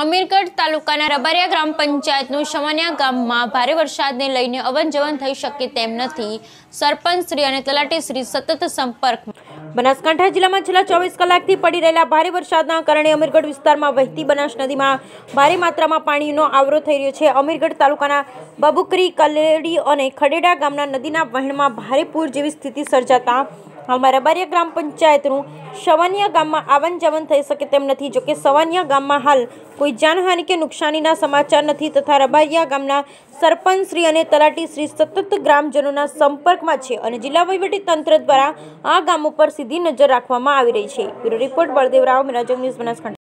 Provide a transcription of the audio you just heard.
અમીરગઢ તાલુકાના રબારિયા ગ્રામ પંચાયતનું શમનિયા ગામમાં ભારે વરસાદને લઈને અવનજવન થઈ શકે તેમ નથી સરપંચ શ્રી અને તલાટી શ્રી સતત સંપર્ક બનાસકાંઠા જિલ્લામાં છેલ્લા ચોવીસ કલાકથી પડી રહેલા ભારે વરસાદના કારણે અમીરગઢ વિસ્તારમાં વહેતી બનાસ નદીમાં ભારે માત્રામાં પાણીનો આવરો થઈ રહ્યો છે અમીરગઢ તાલુકાના બબુકરી કલેડી અને ખડેડા ગામના નદીના વહેણમાં ભારે પૂર જેવી સ્થિતિ સર્જાતા હાલમાં રબારિયા ગ્રામ પંચાયતનું સવાનિયા ગામમાં આવન જવન થઈ શકે તેમ નથી જોકે સવાનિયા ગામમાં હાલ કોઈ જાનહાનિ કે નુકસાનીના સમાચાર નથી તથા રબારિયા ગામના સરપંચ શ્રી અને તલાટી શ્રી સતત ગ્રામજનોના સંપર્કમાં છે અને જિલ્લા તંત્ર દ્વારા આ ગામ ઉપર સીધી નજર રાખવામાં આવી રહી છે બ્યુરો રિપોર્ટ બળદેવ રાવ મિરાજમ ન્યૂઝ બનાસકાંઠા